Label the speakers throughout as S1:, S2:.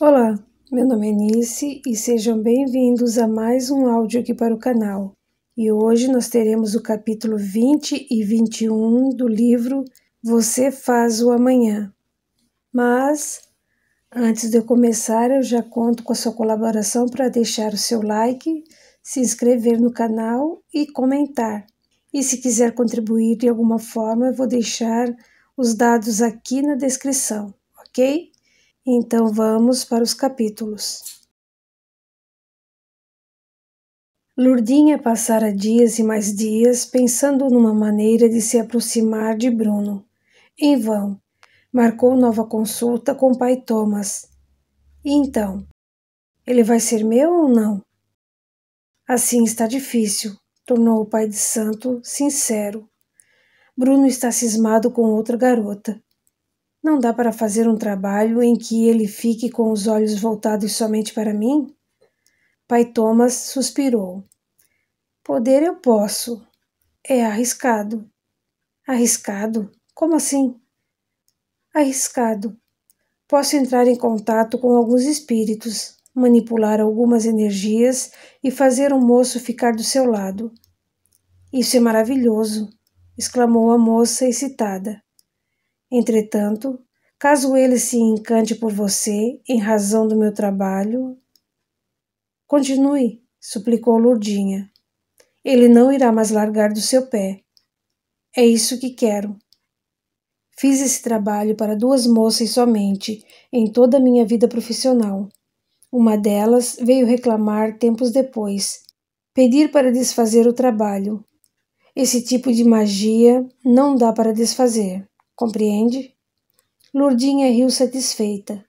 S1: Olá, meu nome é Nice e sejam bem-vindos a mais um áudio aqui para o canal. E hoje nós teremos o capítulo 20 e 21 do livro Você Faz o Amanhã. Mas, antes de eu começar, eu já conto com a sua colaboração para deixar o seu like, se inscrever no canal e comentar. E se quiser contribuir de alguma forma, eu vou deixar os dados aqui na descrição, ok? Então vamos para os capítulos. Lurdinha passara dias e mais dias pensando numa maneira de se aproximar de Bruno. Em vão, marcou nova consulta com o pai Thomas. E então, ele vai ser meu ou não? Assim está difícil, tornou o pai de santo sincero. Bruno está cismado com outra garota. Não dá para fazer um trabalho em que ele fique com os olhos voltados somente para mim? Pai Thomas suspirou. Poder eu posso. É arriscado. Arriscado? Como assim? Arriscado. Posso entrar em contato com alguns espíritos, manipular algumas energias e fazer o moço ficar do seu lado. Isso é maravilhoso! exclamou a moça excitada. Entretanto, caso ele se encante por você em razão do meu trabalho. Continue, suplicou Lourdinha. Ele não irá mais largar do seu pé. É isso que quero. Fiz esse trabalho para duas moças somente em toda a minha vida profissional. Uma delas veio reclamar tempos depois, pedir para desfazer o trabalho. Esse tipo de magia não dá para desfazer, compreende? Lourdinha é riu satisfeita.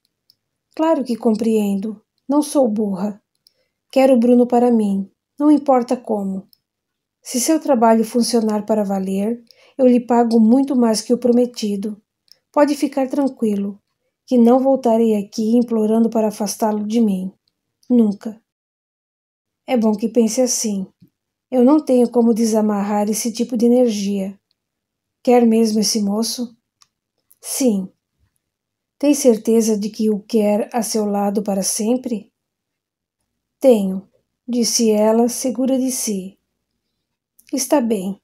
S1: Claro que compreendo. Não sou burra. Quero o Bruno para mim, não importa como. Se seu trabalho funcionar para valer, eu lhe pago muito mais que o prometido. Pode ficar tranquilo que não voltarei aqui implorando para afastá-lo de mim. Nunca. É bom que pense assim. Eu não tenho como desamarrar esse tipo de energia. Quer mesmo esse moço? Sim. Tem certeza de que o quer a seu lado para sempre? Tenho, disse ela, segura de si. Está bem.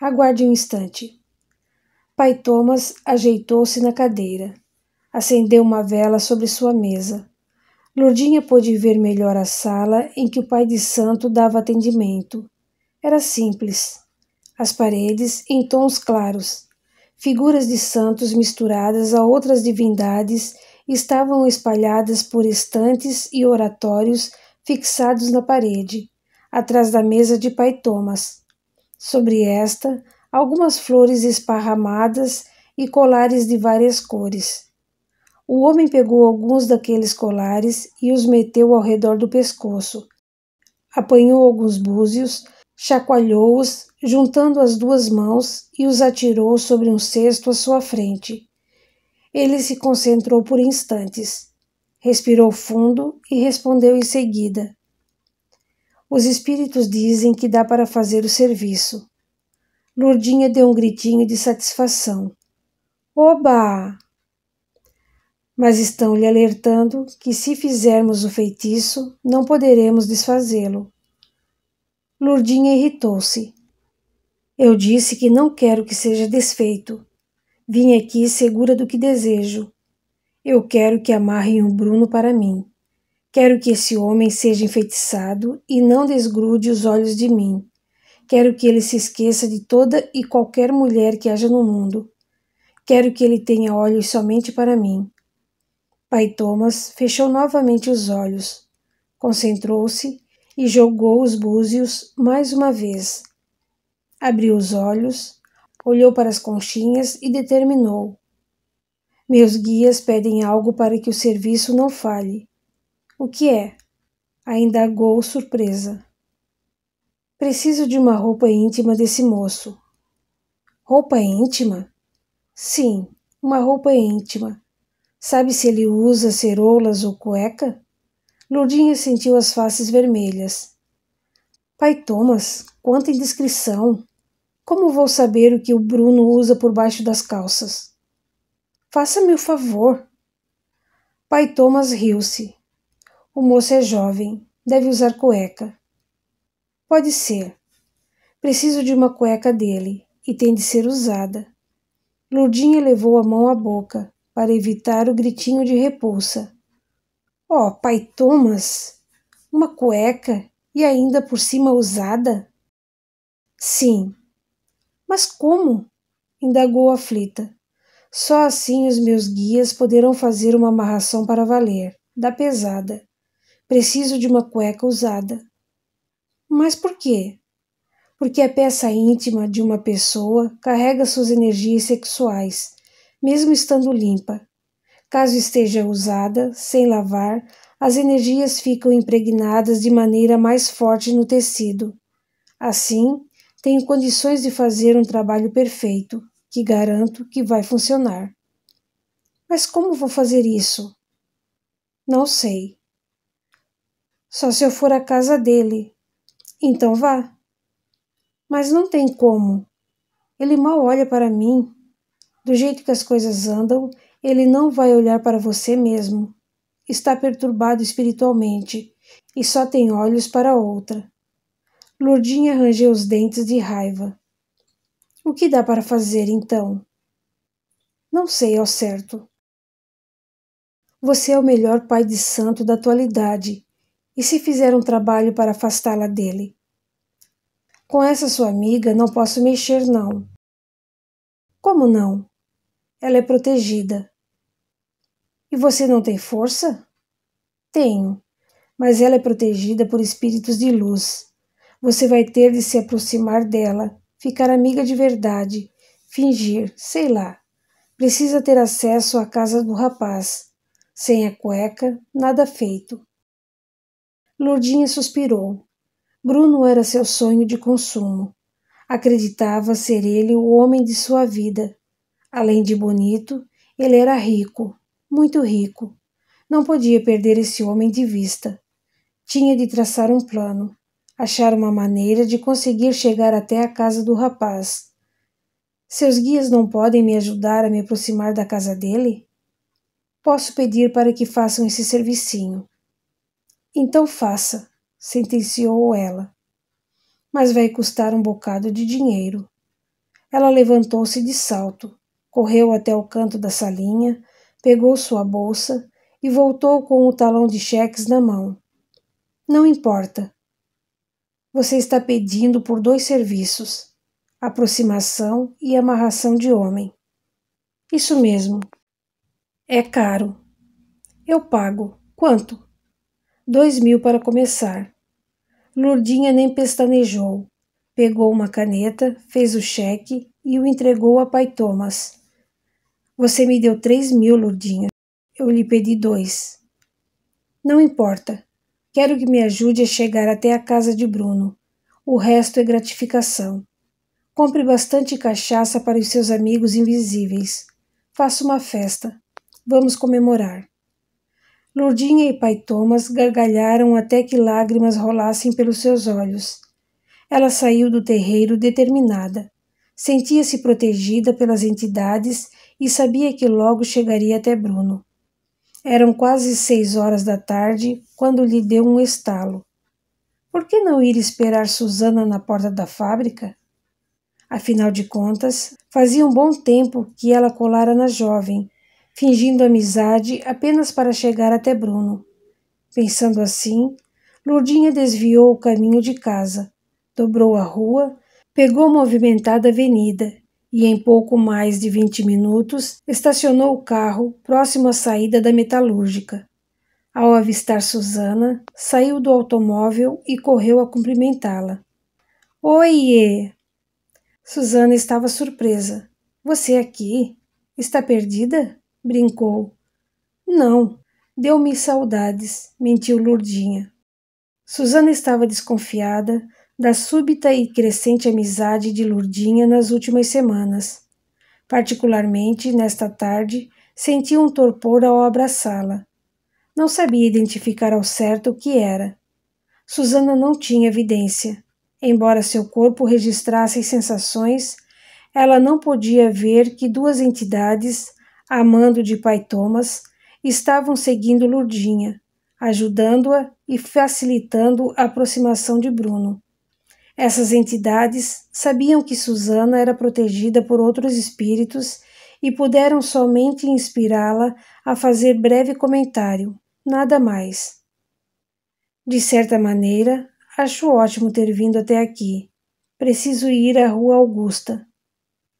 S1: Aguarde um instante. Pai Thomas ajeitou-se na cadeira. Acendeu uma vela sobre sua mesa. Lourdinha pôde ver melhor a sala em que o pai de santo dava atendimento. Era simples. As paredes em tons claros. Figuras de santos misturadas a outras divindades estavam espalhadas por estantes e oratórios fixados na parede, atrás da mesa de pai Thomas. Sobre esta, algumas flores esparramadas e colares de várias cores. O homem pegou alguns daqueles colares e os meteu ao redor do pescoço. Apanhou alguns búzios, chacoalhou-os, juntando as duas mãos e os atirou sobre um cesto à sua frente. Ele se concentrou por instantes, respirou fundo e respondeu em seguida: Os espíritos dizem que dá para fazer o serviço. Lourdinha deu um gritinho de satisfação. Oba! mas estão lhe alertando que, se fizermos o feitiço, não poderemos desfazê-lo. Lurdinha irritou-se. Eu disse que não quero que seja desfeito. Vim aqui segura do que desejo. Eu quero que amarrem o Bruno para mim. Quero que esse homem seja enfeitiçado e não desgrude os olhos de mim. Quero que ele se esqueça de toda e qualquer mulher que haja no mundo. Quero que ele tenha olhos somente para mim. Pai Thomas fechou novamente os olhos, concentrou-se e jogou os búzios mais uma vez. Abriu os olhos, olhou para as conchinhas e determinou: Meus guias pedem algo para que o serviço não falhe. O que é? Ainda agou surpresa. Preciso de uma roupa íntima desse moço. Roupa íntima? Sim, uma roupa íntima, Sabe se ele usa ceroulas ou cueca? Lourdinha sentiu as faces vermelhas. Pai Thomas, quanta indiscrição! Como vou saber o que o Bruno usa por baixo das calças? Faça-me o favor. Pai Thomas riu-se. O moço é jovem, deve usar cueca. Pode ser. Preciso de uma cueca dele e tem de ser usada. Lourdinha levou a mão à boca para evitar o gritinho de repulsa. Oh, pai Thomas! Uma cueca e ainda por cima usada? Sim. Mas como? indagou aflita. Só assim os meus guias poderão fazer uma amarração para valer, da pesada. Preciso de uma cueca usada. Mas por quê? Porque a peça íntima de uma pessoa carrega suas energias sexuais mesmo estando limpa. Caso esteja usada, sem lavar, as energias ficam impregnadas de maneira mais forte no tecido. Assim, tenho condições de fazer um trabalho perfeito, que garanto que vai funcionar. Mas como vou fazer isso? Não sei. Só se eu for à casa dele. Então vá. Mas não tem como. Ele mal olha para mim do jeito que as coisas andam, ele não vai olhar para você mesmo. Está perturbado espiritualmente e só tem olhos para outra. Lurdinha rangeu os dentes de raiva. O que dá para fazer então? Não sei ao certo. Você é o melhor pai de santo da atualidade. E se fizer um trabalho para afastá-la dele? Com essa sua amiga não posso mexer, não. Como não? ela é protegida. E você não tem força? Tenho, mas ela é protegida por espíritos de luz. Você vai ter de se aproximar dela, ficar amiga de verdade, fingir, sei lá. Precisa ter acesso à casa do rapaz. Sem a cueca, nada feito. Lourdinha suspirou. Bruno era seu sonho de consumo. Acreditava ser ele o homem de sua vida. Além de bonito, ele era rico, muito rico. Não podia perder esse homem de vista. Tinha de traçar um plano, achar uma maneira de conseguir chegar até a casa do rapaz. Seus guias não podem me ajudar a me aproximar da casa dele? Posso pedir para que façam esse servicinho. Então faça, sentenciou ela. Mas vai custar um bocado de dinheiro. Ela levantou-se de salto. Correu até o canto da salinha, pegou sua bolsa e voltou com o talão de cheques na mão. Não importa. Você está pedindo por dois serviços: aproximação e amarração de homem. Isso mesmo. É caro. Eu pago. Quanto? Dois mil para começar. Lourdinha nem pestanejou. Pegou uma caneta, fez o cheque e o entregou a Pai Thomas. Você me deu três mil, Lurdinha. Eu lhe pedi dois. Não importa. Quero que me ajude a chegar até a casa de Bruno. O resto é gratificação. Compre bastante cachaça para os seus amigos invisíveis. Faça uma festa. Vamos comemorar. Lurdinha e Pai Thomas gargalharam até que lágrimas rolassem pelos seus olhos. Ela saiu do terreiro determinada. Sentia-se protegida pelas entidades e sabia que logo chegaria até Bruno. Eram quase seis horas da tarde quando lhe deu um estalo. Por que não ir esperar Susana na porta da fábrica? Afinal de contas, fazia um bom tempo que ela colara na jovem, fingindo amizade apenas para chegar até Bruno. Pensando assim, Lurdinha desviou o caminho de casa, dobrou a rua, pegou a movimentada avenida e, em pouco mais de 20 minutos, estacionou o carro próximo à saída da metalúrgica. Ao avistar Susana, saiu do automóvel e correu a cumprimentá-la. Oiê! Susana estava surpresa. Você é aqui? Está perdida? brincou. Não, deu-me saudades, mentiu Lurdinha. Susana estava desconfiada, da súbita e crescente amizade de Lurdinha nas últimas semanas. Particularmente, nesta tarde, senti um torpor ao abraçá-la. Não sabia identificar ao certo o que era. Susana não tinha evidência. Embora seu corpo registrasse sensações, ela não podia ver que duas entidades, amando de pai Thomas, estavam seguindo Lurdinha, ajudando-a e facilitando a aproximação de Bruno. Essas entidades sabiam que Susana era protegida por outros espíritos e puderam somente inspirá-la a fazer breve comentário, nada mais. De certa maneira, acho ótimo ter vindo até aqui. Preciso ir à Rua Augusta.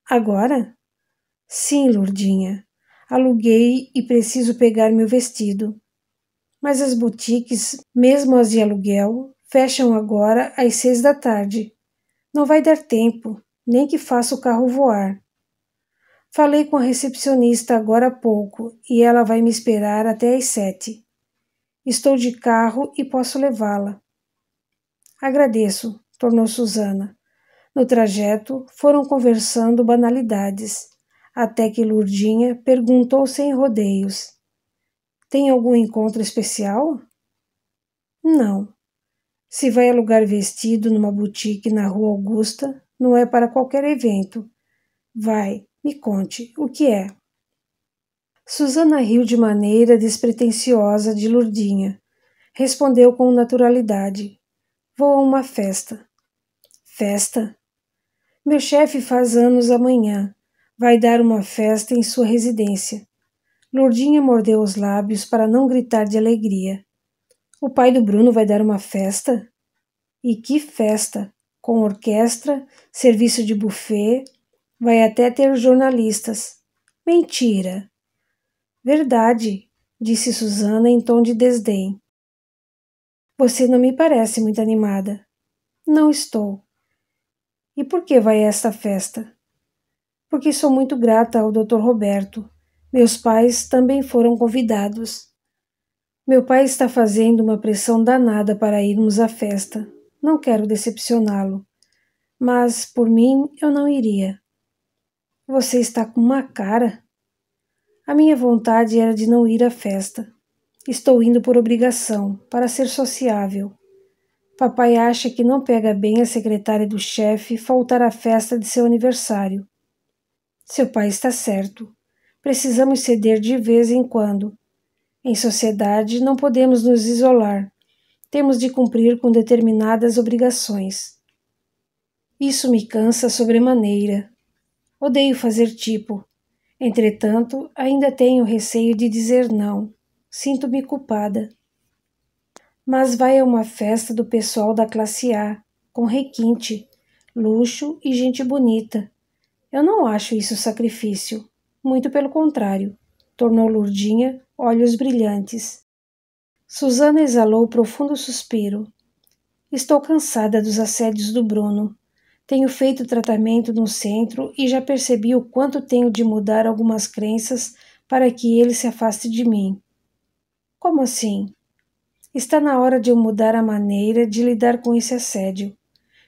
S1: Agora? Sim, Lurdinha. Aluguei e preciso pegar meu vestido. Mas as boutiques, mesmo as de aluguel, Fecham agora às seis da tarde. Não vai dar tempo, nem que faça o carro voar. Falei com a recepcionista agora há pouco e ela vai me esperar até às sete. Estou de carro e posso levá-la. Agradeço, tornou Susana. No trajeto, foram conversando banalidades, até que Lurdinha perguntou sem rodeios: Tem algum encontro especial? Não, se vai alugar vestido numa boutique na Rua Augusta, não é para qualquer evento. Vai, me conte, o que é? Susana riu de maneira despretensiosa de Lurdinha. Respondeu com naturalidade. Vou a uma festa. Festa? Meu chefe faz anos amanhã. Vai dar uma festa em sua residência. Lurdinha mordeu os lábios para não gritar de alegria. O pai do Bruno vai dar uma festa? E que festa! Com orquestra, serviço de buffet, vai até ter jornalistas. Mentira! Verdade, disse Susana em tom de desdém. Você não me parece muito animada. Não estou. E por que vai a esta festa? Porque sou muito grata ao Dr. Roberto. Meus pais também foram convidados. Meu pai está fazendo uma pressão danada para irmos à festa. Não quero decepcioná-lo. Mas, por mim, eu não iria. Você está com uma cara. A minha vontade era de não ir à festa. Estou indo por obrigação, para ser sociável. Papai acha que não pega bem a secretária do chefe faltar à festa de seu aniversário. Seu pai está certo. Precisamos ceder de vez em quando em sociedade, não podemos nos isolar. Temos de cumprir com determinadas obrigações. Isso me cansa sobremaneira. Odeio fazer tipo. Entretanto, ainda tenho receio de dizer não. Sinto-me culpada. Mas vai a uma festa do pessoal da classe A, com requinte, luxo e gente bonita. Eu não acho isso sacrifício. Muito pelo contrário, tornou Lurdinha olhos brilhantes. Susana exalou um profundo suspiro. Estou cansada dos assédios do Bruno. Tenho feito tratamento no centro e já percebi o quanto tenho de mudar algumas crenças para que ele se afaste de mim. Como assim? Está na hora de eu mudar a maneira de lidar com esse assédio.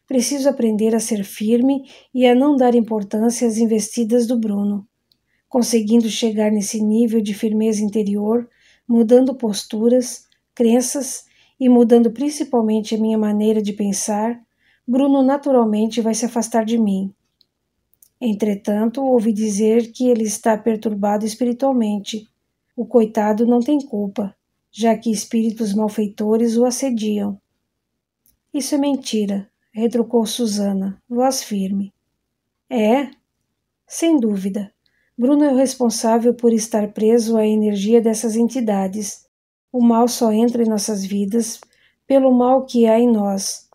S1: Preciso aprender a ser firme e a não dar importância às investidas do Bruno conseguindo chegar nesse nível de firmeza interior, mudando posturas, crenças e mudando principalmente a minha maneira de pensar, Bruno naturalmente vai se afastar de mim. Entretanto, ouvi dizer que ele está perturbado espiritualmente. O coitado não tem culpa, já que espíritos malfeitores o assediam. Isso é mentira, retrucou Susana, voz firme. É? Sem dúvida. Bruno é o responsável por estar preso à energia dessas entidades. O mal só entra em nossas vidas pelo mal que há em nós.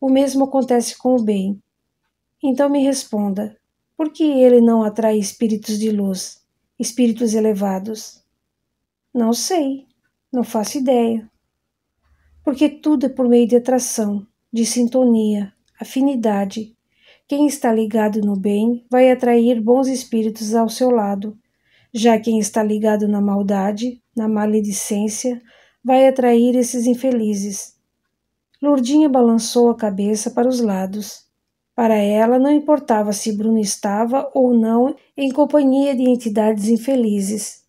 S1: O mesmo acontece com o bem. Então me responda: por que ele não atrai espíritos de luz, espíritos elevados? Não sei, não faço ideia. Porque tudo é por meio de atração, de sintonia, afinidade, quem está ligado no bem vai atrair bons espíritos ao seu lado. Já quem está ligado na maldade, na maledicência, vai atrair esses infelizes. Lourdinha balançou a cabeça para os lados. Para ela, não importava se Bruno estava ou não em companhia de entidades infelizes.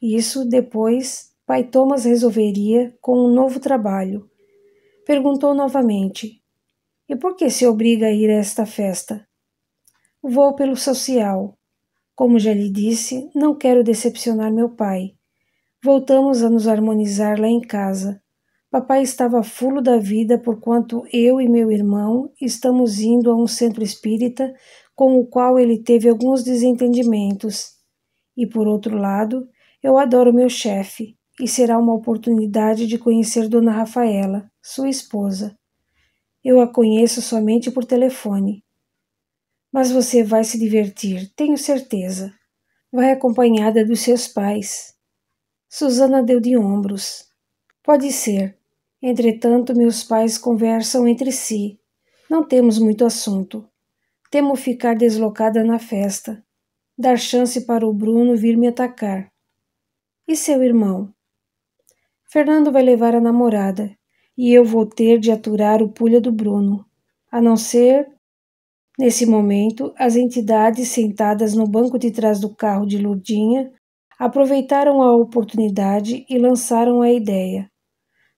S1: Isso depois, Pai Thomas resolveria com um novo trabalho. Perguntou novamente: e por que se obriga a ir a esta festa? Vou pelo social. Como já lhe disse, não quero decepcionar meu pai. Voltamos a nos harmonizar lá em casa. Papai estava fulo da vida porquanto eu e meu irmão estamos indo a um centro espírita com o qual ele teve alguns desentendimentos. E por outro lado, eu adoro meu chefe e será uma oportunidade de conhecer Dona Rafaela, sua esposa. Eu a conheço somente por telefone. Mas você vai se divertir, tenho certeza. Vai acompanhada dos seus pais. Susana deu de ombros. Pode ser. Entretanto, meus pais conversam entre si. Não temos muito assunto. Temo ficar deslocada na festa. Dar chance para o Bruno vir me atacar. E seu irmão? Fernando vai levar a namorada e eu vou ter de aturar o pulha do Bruno, a não ser, nesse momento, as entidades sentadas no banco de trás do carro de Lurdinha aproveitaram a oportunidade e lançaram a ideia.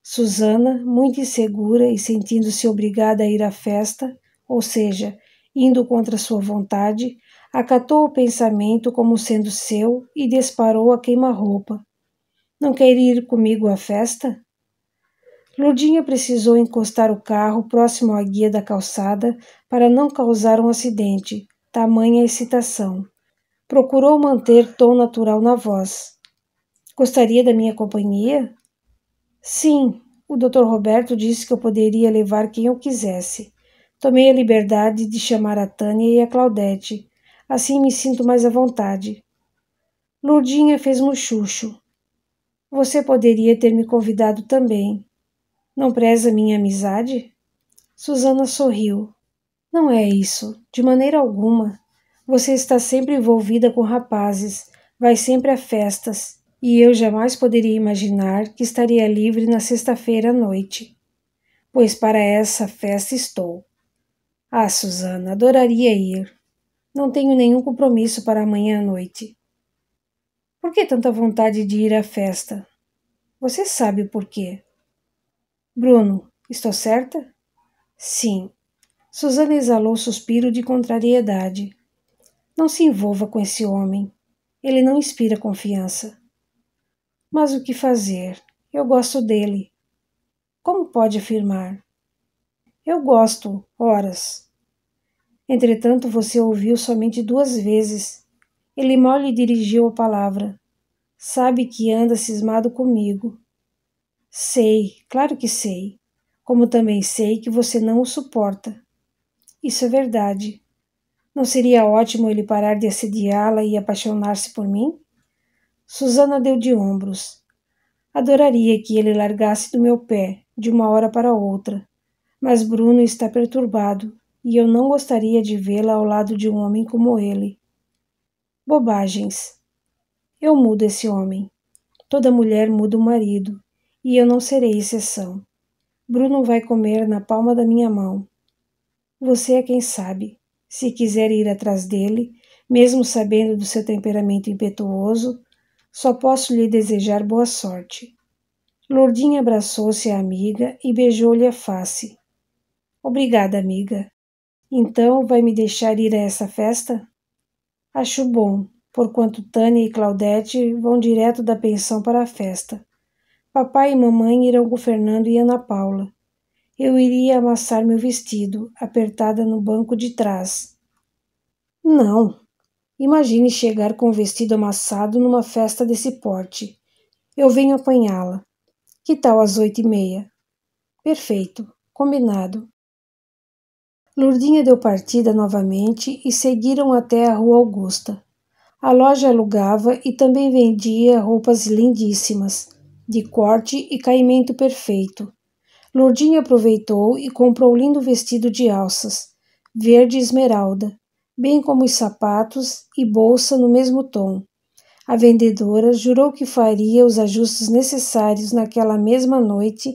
S1: Susana, muito insegura e sentindo-se obrigada a ir à festa, ou seja, indo contra sua vontade, acatou o pensamento como sendo seu e disparou a queima-roupa. Não quer ir comigo à festa? Lurdinha precisou encostar o carro próximo à guia da calçada para não causar um acidente, tamanha excitação. Procurou manter tom natural na voz. Gostaria da minha companhia? Sim, o Dr. Roberto disse que eu poderia levar quem eu quisesse. Tomei a liberdade de chamar a Tânia e a Claudete. Assim me sinto mais à vontade. Lurdinha fez um chucho. Você poderia ter me convidado também. Não preza minha amizade? Susana sorriu. Não é isso, de maneira alguma. Você está sempre envolvida com rapazes, vai sempre a festas, e eu jamais poderia imaginar que estaria livre na sexta-feira à noite. Pois para essa festa estou. Ah, Susana, adoraria ir. Não tenho nenhum compromisso para amanhã à noite. Por que tanta vontade de ir à festa? Você sabe o porquê. Bruno, estou certa? Sim. Suzana exalou suspiro de contrariedade. Não se envolva com esse homem. Ele não inspira confiança. Mas o que fazer? Eu gosto dele. Como pode afirmar? Eu gosto, horas. Entretanto, você ouviu somente duas vezes. Ele mal lhe dirigiu a palavra. Sabe que anda cismado comigo. Sei, claro que sei, como também sei que você não o suporta. Isso é verdade. Não seria ótimo ele parar de assediá-la e apaixonar-se por mim? Susana deu de ombros. Adoraria que ele largasse do meu pé, de uma hora para outra. Mas Bruno está perturbado e eu não gostaria de vê-la ao lado de um homem como ele. Bobagens. Eu mudo esse homem. Toda mulher muda o marido e eu não serei exceção. Bruno vai comer na palma da minha mão. Você é quem sabe. Se quiser ir atrás dele, mesmo sabendo do seu temperamento impetuoso, só posso lhe desejar boa sorte. Lourdinha abraçou-se à amiga e beijou-lhe a face. Obrigada, amiga. Então vai me deixar ir a essa festa? Acho bom, porquanto Tânia e Claudete vão direto da pensão para a festa. Papai e mamãe irão com Fernando e Ana Paula. Eu iria amassar meu vestido, apertada no banco de trás. Não! Imagine chegar com o vestido amassado numa festa desse porte. Eu venho apanhá-la. Que tal às oito e meia? Perfeito, combinado. Lurdinha deu partida novamente e seguiram até a Rua Augusta. A loja alugava e também vendia roupas lindíssimas, de corte e caimento perfeito. Lourdinha aproveitou e comprou um lindo vestido de alças, verde esmeralda, bem como os sapatos e bolsa no mesmo tom. A vendedora jurou que faria os ajustes necessários naquela mesma noite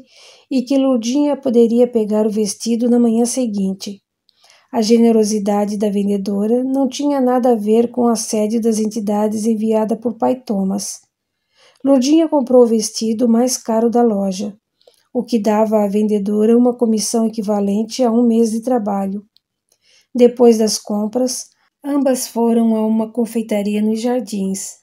S1: e que Lourdinha poderia pegar o vestido na manhã seguinte. A generosidade da vendedora não tinha nada a ver com o assédio das entidades enviada por Pai Thomas. Lurdinha comprou o vestido mais caro da loja, o que dava à vendedora uma comissão equivalente a um mês de trabalho. Depois das compras, ambas foram a uma confeitaria nos jardins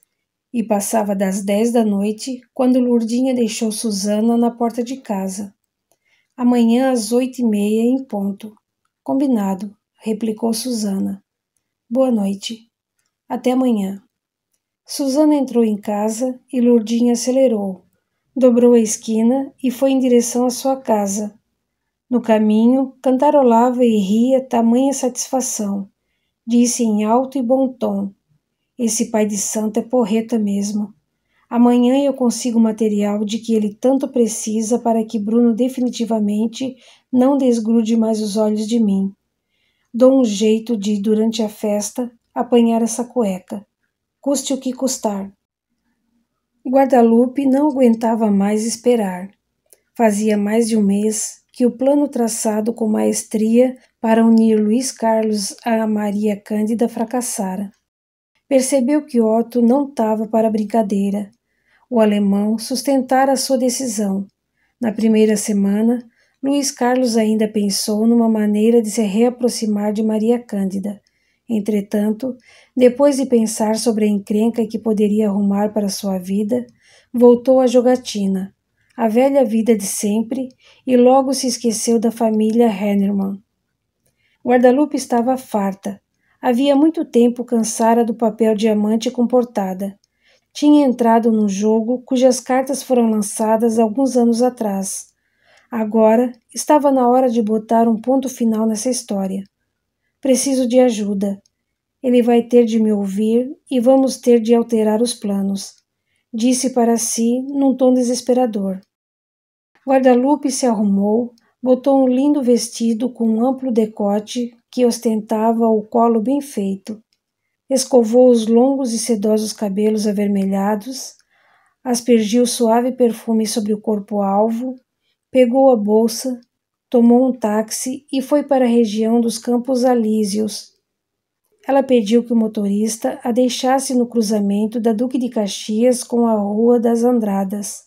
S1: e passava das dez da noite quando Lurdinha deixou Susana na porta de casa. Amanhã às oito e meia em ponto. Combinado, replicou Susana. Boa noite. Até amanhã. Susana entrou em casa e Lourdinha acelerou. Dobrou a esquina e foi em direção à sua casa. No caminho, cantarolava e ria tamanha satisfação. Disse em alto e bom tom: Esse pai de santo é porreta mesmo. Amanhã eu consigo o material de que ele tanto precisa para que Bruno definitivamente não desgrude mais os olhos de mim. Dou um jeito de, durante a festa, apanhar essa cueca custe o que custar. Guadalupe não aguentava mais esperar. Fazia mais de um mês que o plano traçado com maestria para unir Luiz Carlos a Maria Cândida fracassara. Percebeu que Otto não estava para brincadeira. O alemão sustentara sua decisão. Na primeira semana, Luiz Carlos ainda pensou numa maneira de se reaproximar de Maria Cândida, Entretanto, depois de pensar sobre a encrenca que poderia arrumar para sua vida, voltou à jogatina, a velha vida de sempre, e logo se esqueceu da família Hennerman. Guadalupe estava farta. Havia muito tempo cansara do papel diamante comportada. Tinha entrado num jogo cujas cartas foram lançadas alguns anos atrás. Agora estava na hora de botar um ponto final nessa história. Preciso de ajuda. Ele vai ter de me ouvir e vamos ter de alterar os planos, disse para si num tom desesperador. Guadalupe se arrumou, botou um lindo vestido com um amplo decote que ostentava o colo bem feito. Escovou os longos e sedosos cabelos avermelhados, aspergiu suave perfume sobre o corpo alvo, pegou a bolsa, Tomou um táxi e foi para a região dos Campos Alísios. Ela pediu que o motorista a deixasse no cruzamento da Duque de Caxias com a Rua das Andradas.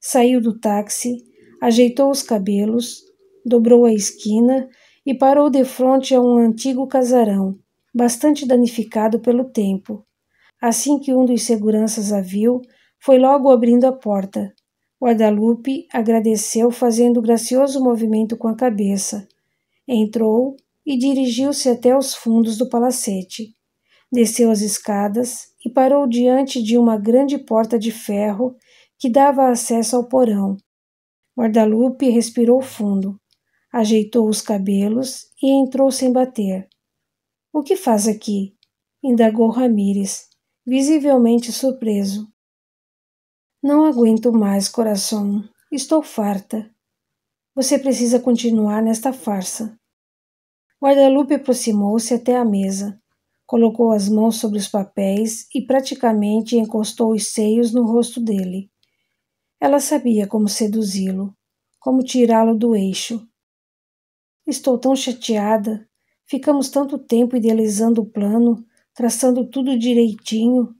S1: Saiu do táxi, ajeitou os cabelos, dobrou a esquina e parou de frente a um antigo casarão, bastante danificado pelo tempo. Assim que um dos seguranças a viu, foi logo abrindo a porta. Guadalupe agradeceu fazendo gracioso movimento com a cabeça. Entrou e dirigiu-se até os fundos do palacete. Desceu as escadas e parou diante de uma grande porta de ferro que dava acesso ao porão. Guadalupe respirou fundo, ajeitou os cabelos e entrou sem bater. O que faz aqui? indagou Ramires, visivelmente surpreso. Não aguento mais, coração. Estou farta. Você precisa continuar nesta farsa. Guadalupe aproximou-se até a mesa, colocou as mãos sobre os papéis e praticamente encostou os seios no rosto dele. Ela sabia como seduzi-lo, como tirá-lo do eixo. Estou tão chateada. Ficamos tanto tempo idealizando o plano, traçando tudo direitinho.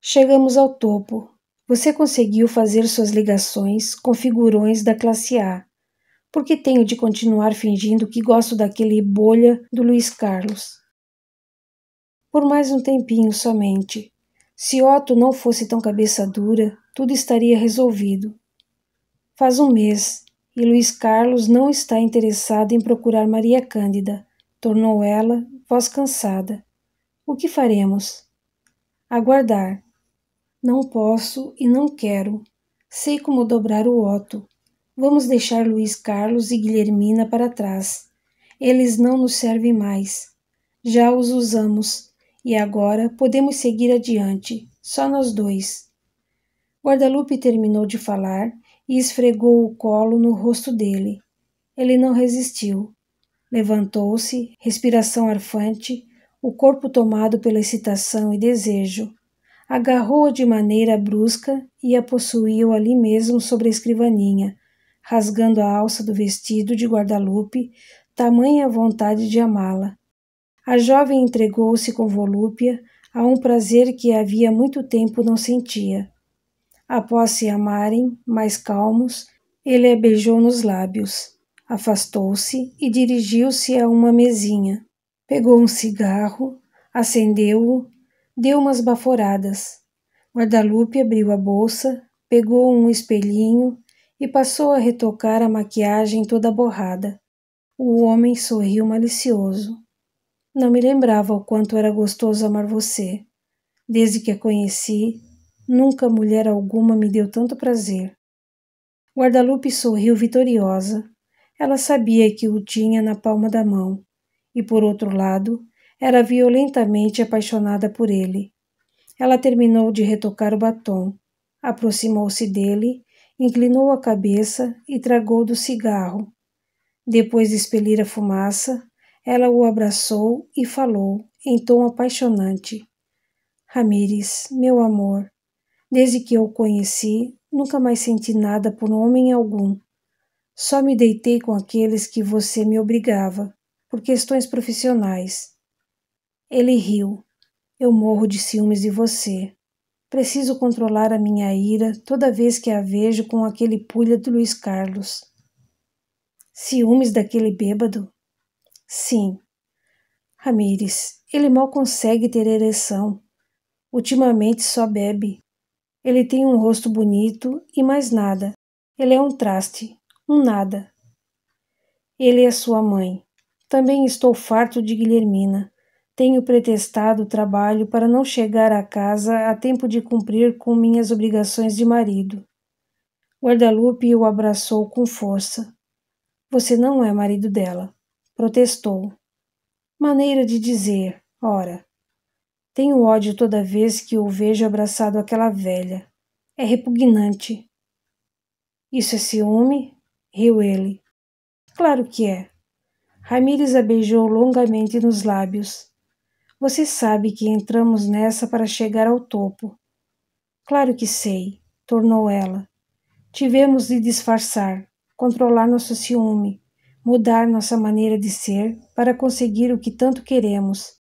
S1: Chegamos ao topo, você conseguiu fazer suas ligações com figurões da classe A. Por que tenho de continuar fingindo que gosto daquele bolha do Luiz Carlos? Por mais um tempinho somente. Se Otto não fosse tão cabeça dura, tudo estaria resolvido. Faz um mês e Luiz Carlos não está interessado em procurar Maria Cândida, tornou ela, voz cansada. O que faremos? Aguardar. Não posso e não quero. Sei como dobrar o Otto. Vamos deixar Luiz Carlos e Guilhermina para trás. Eles não nos servem mais. Já os usamos e agora podemos seguir adiante, só nós dois. Guadalupe terminou de falar e esfregou o colo no rosto dele. Ele não resistiu. Levantou-se, respiração arfante, o corpo tomado pela excitação e desejo agarrou-a de maneira brusca e a possuiu ali mesmo sobre a escrivaninha, rasgando a alça do vestido de guarda-lupe, tamanha vontade de amá-la. A jovem entregou-se com volúpia a um prazer que havia muito tempo não sentia. Após se amarem, mais calmos, ele a beijou nos lábios. Afastou-se e dirigiu-se a uma mesinha. Pegou um cigarro, acendeu-o Deu umas baforadas. Guadalupe abriu a bolsa, pegou um espelhinho e passou a retocar a maquiagem toda borrada. O homem sorriu malicioso. Não me lembrava o quanto era gostoso amar você. Desde que a conheci, nunca mulher alguma me deu tanto prazer. Guadalupe sorriu vitoriosa. Ela sabia que o tinha na palma da mão. E por outro lado, era violentamente apaixonada por ele. Ela terminou de retocar o batom, aproximou-se dele, inclinou a cabeça e tragou do cigarro. Depois de expelir a fumaça, ela o abraçou e falou em tom apaixonante: Ramires, meu amor, desde que eu o conheci, nunca mais senti nada por homem algum. Só me deitei com aqueles que você me obrigava, por questões profissionais. Ele riu. Eu morro de ciúmes de você. Preciso controlar a minha ira toda vez que a vejo com aquele pulha do Luiz Carlos. Ciúmes daquele bêbado? Sim. Ramires, ele mal consegue ter ereção. Ultimamente só bebe. Ele tem um rosto bonito e mais nada. Ele é um traste, um nada. Ele é sua mãe. Também estou farto de Guilhermina. Tenho pretextado o trabalho para não chegar a casa a tempo de cumprir com minhas obrigações de marido. Guadalupe o abraçou com força. Você não é marido dela, protestou. Maneira de dizer, ora. Tenho ódio toda vez que o vejo abraçado àquela velha. É repugnante. Isso é ciúme? riu ele. Claro que é. Ramírez a beijou longamente nos lábios. Você sabe que entramos nessa para chegar ao topo. Claro que sei, tornou ela. Tivemos de disfarçar, controlar nosso ciúme, mudar nossa maneira de ser para conseguir o que tanto queremos.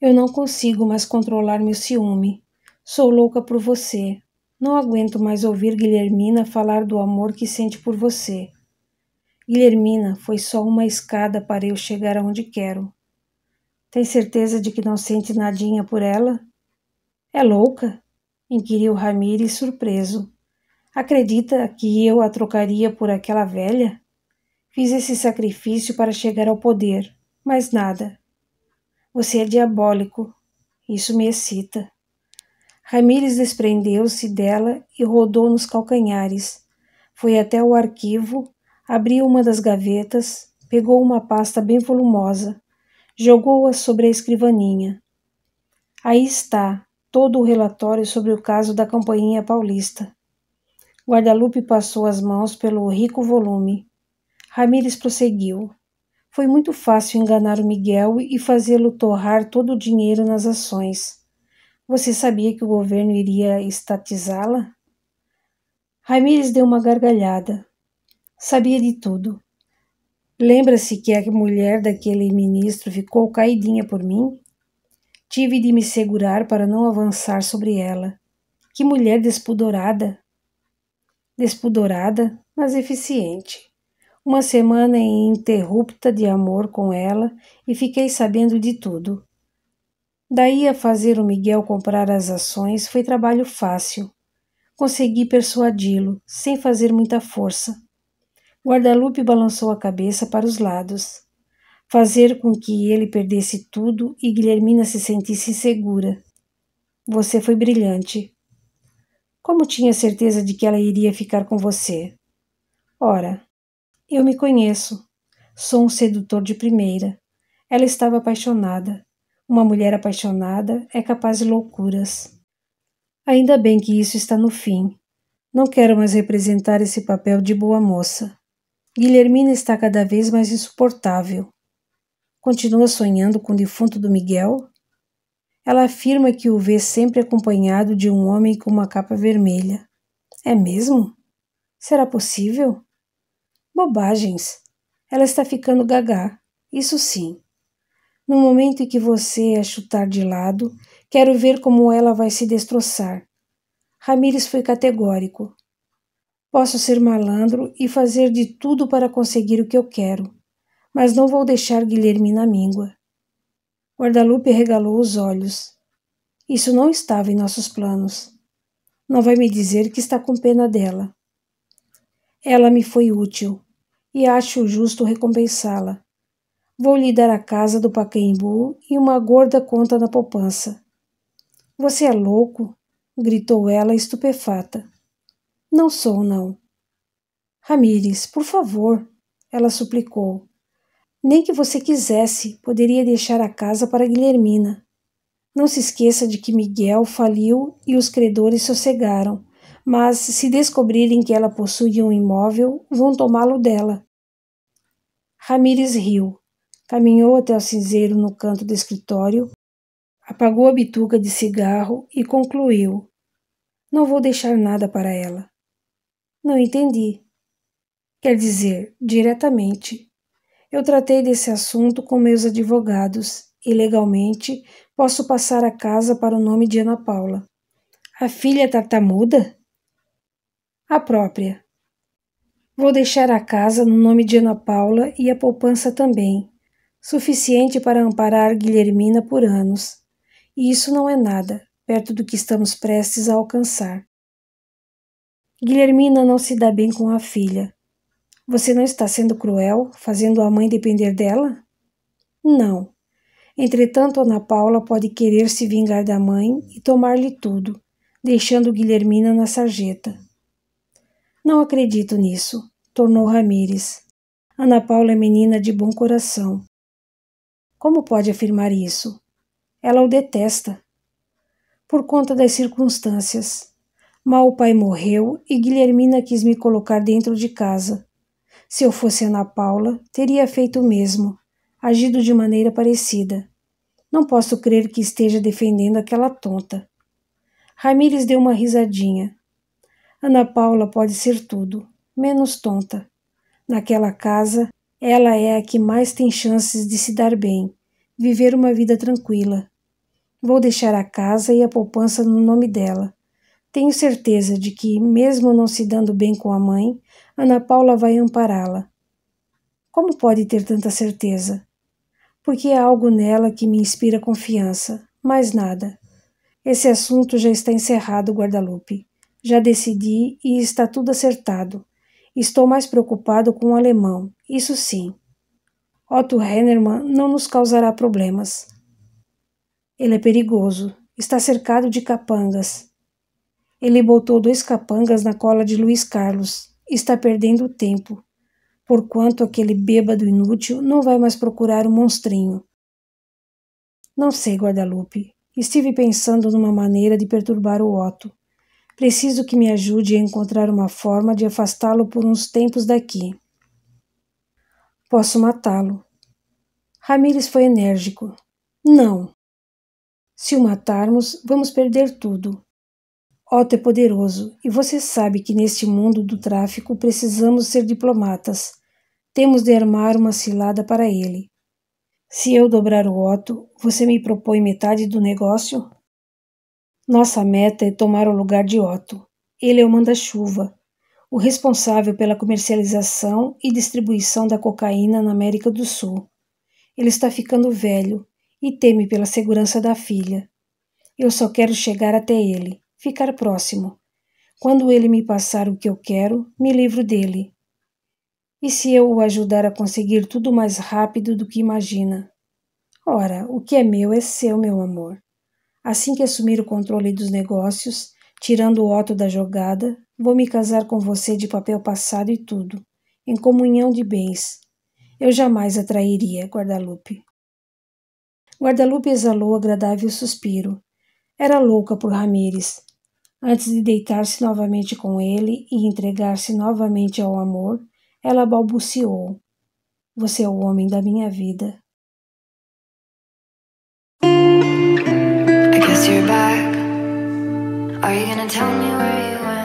S1: Eu não consigo mais controlar meu ciúme. Sou louca por você. Não aguento mais ouvir Guilhermina falar do amor que sente por você. Guilhermina foi só uma escada para eu chegar aonde quero. Tem certeza de que não sente nadinha por ela? É louca? inquiriu Ramires surpreso. Acredita que eu a trocaria por aquela velha? Fiz esse sacrifício para chegar ao poder, mas nada. Você é diabólico. Isso me excita. Ramires desprendeu-se dela e rodou nos calcanhares. Foi até o arquivo, abriu uma das gavetas, pegou uma pasta bem volumosa, jogou-a sobre a escrivaninha. Aí está todo o relatório sobre o caso da Campainha Paulista. Guadalupe passou as mãos pelo rico volume. Ramírez prosseguiu. Foi muito fácil enganar o Miguel e fazê-lo torrar todo o dinheiro nas ações. Você sabia que o governo iria estatizá-la? Ramírez deu uma gargalhada. Sabia de tudo. Lembra-se que a mulher daquele ministro ficou caidinha por mim? Tive de me segurar para não avançar sobre ela. Que mulher despudorada! Despudorada, mas eficiente. Uma semana ininterrupta de amor com ela e fiquei sabendo de tudo. Daí a fazer o Miguel comprar as ações foi trabalho fácil. Consegui persuadi-lo, sem fazer muita força Guardalupe balançou a cabeça para os lados. Fazer com que ele perdesse tudo e Guilhermina se sentisse segura. Você foi brilhante. Como tinha certeza de que ela iria ficar com você? Ora, eu me conheço. Sou um sedutor de primeira. Ela estava apaixonada. Uma mulher apaixonada é capaz de loucuras. Ainda bem que isso está no fim. Não quero mais representar esse papel de boa moça. Guilhermina está cada vez mais insuportável. Continua sonhando com o defunto do Miguel? Ela afirma que o vê sempre acompanhado de um homem com uma capa vermelha. É mesmo? Será possível? Bobagens. Ela está ficando gaga. Isso sim. No momento em que você a chutar de lado, quero ver como ela vai se destroçar. Ramires foi categórico. Posso ser malandro e fazer de tudo para conseguir o que eu quero, mas não vou deixar Guilherme na míngua. Guardalupe regalou os olhos. Isso não estava em nossos planos. Não vai me dizer que está com pena dela. Ela me foi útil e acho justo recompensá-la. Vou lhe dar a casa do Pacaembu e uma gorda conta na poupança. Você é louco? gritou ela estupefata. Não sou, não. Ramires, por favor, ela suplicou. Nem que você quisesse, poderia deixar a casa para Guilhermina. Não se esqueça de que Miguel faliu e os credores sossegaram, mas se descobrirem que ela possui um imóvel, vão tomá-lo dela. Ramires riu, caminhou até o cinzeiro no canto do escritório, apagou a bituca de cigarro e concluiu: Não vou deixar nada para ela. Não entendi. Quer dizer, diretamente. Eu tratei desse assunto com meus advogados e legalmente posso passar a casa para o nome de Ana Paula. A filha é tartamuda? A própria. Vou deixar a casa no nome de Ana Paula e a poupança também, suficiente para amparar Guilhermina por anos. E isso não é nada, perto do que estamos prestes a alcançar. Guilhermina não se dá bem com a filha. Você não está sendo cruel, fazendo a mãe depender dela? Não. Entretanto, Ana Paula pode querer se vingar da mãe e tomar-lhe tudo, deixando Guilhermina na sarjeta. Não acredito nisso, tornou Ramires. Ana Paula é menina de bom coração. Como pode afirmar isso? Ela o detesta. Por conta das circunstâncias. Mal o pai morreu e Guilhermina quis me colocar dentro de casa. Se eu fosse Ana Paula, teria feito o mesmo, agido de maneira parecida. Não posso crer que esteja defendendo aquela tonta. Ramires deu uma risadinha. Ana Paula pode ser tudo, menos tonta. Naquela casa, ela é a que mais tem chances de se dar bem, viver uma vida tranquila. Vou deixar a casa e a poupança no nome dela tenho certeza de que, mesmo não se dando bem com a mãe, Ana Paula vai ampará-la. Como pode ter tanta certeza? Porque há algo nela que me inspira confiança, mais nada. Esse assunto já está encerrado, Guadalupe. Já decidi e está tudo acertado. Estou mais preocupado com o alemão, isso sim. Otto Hennerman não nos causará problemas. Ele é perigoso, está cercado de capangas ele botou dois capangas na cola de Luiz Carlos. Está perdendo tempo. Porquanto aquele bêbado inútil não vai mais procurar o um monstrinho. Não sei, Guadalupe. Estive pensando numa maneira de perturbar o Otto. Preciso que me ajude a encontrar uma forma de afastá-lo por uns tempos daqui. Posso matá-lo. Ramírez foi enérgico. Não. Se o matarmos, vamos perder tudo. Otto é poderoso e você sabe que neste mundo do tráfico precisamos ser diplomatas. Temos de armar uma cilada para ele. Se eu dobrar o Otto, você me propõe metade do negócio? Nossa meta é tomar o lugar de Otto. Ele é o manda-chuva, o responsável pela comercialização e distribuição da cocaína na América do Sul. Ele está ficando velho e teme pela segurança da filha. Eu só quero chegar até ele ficar próximo. Quando ele me passar o que eu quero, me livro dele. E se eu o ajudar a conseguir tudo mais rápido do que imagina? Ora, o que é meu é seu, meu amor. Assim que assumir o controle dos negócios, tirando o Otto da jogada, vou me casar com você de papel passado e tudo, em comunhão de bens. Eu jamais a trairia, Guadalupe. Guadalupe exalou agradável suspiro. Era louca por Ramires, Antes de deitar-se novamente com ele e entregar-se novamente ao amor, ela balbuciou: Você é o homem da minha vida. I guess you're back. Are you gonna tell me where you went?